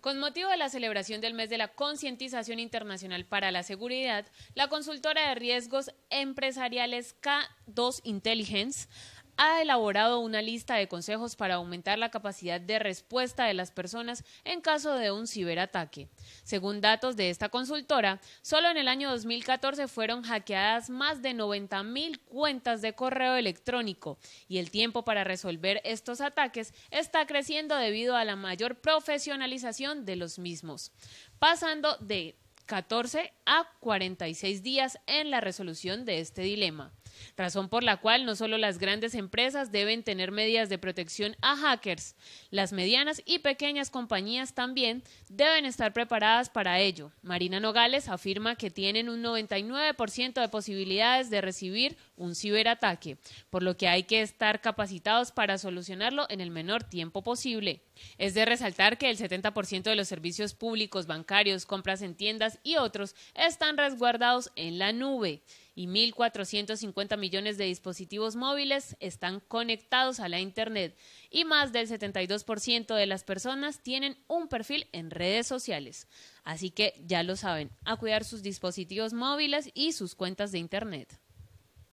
Con motivo de la celebración del mes de la concientización internacional para la seguridad, la consultora de riesgos empresariales K2 Intelligence ha elaborado una lista de consejos para aumentar la capacidad de respuesta de las personas en caso de un ciberataque. Según datos de esta consultora, solo en el año 2014 fueron hackeadas más de 90 mil cuentas de correo electrónico y el tiempo para resolver estos ataques está creciendo debido a la mayor profesionalización de los mismos, pasando de 14 a 46 días en la resolución de este dilema razón por la cual no solo las grandes empresas deben tener medidas de protección a hackers, las medianas y pequeñas compañías también deben estar preparadas para ello. Marina Nogales afirma que tienen un 99% de posibilidades de recibir un ciberataque, por lo que hay que estar capacitados para solucionarlo en el menor tiempo posible. Es de resaltar que el 70% de los servicios públicos, bancarios, compras en tiendas y otros están resguardados en la nube y 1.450 millones de dispositivos móviles están conectados a la Internet y más del 72% de las personas tienen un perfil en redes sociales. Así que ya lo saben, a cuidar sus dispositivos móviles y sus cuentas de Internet.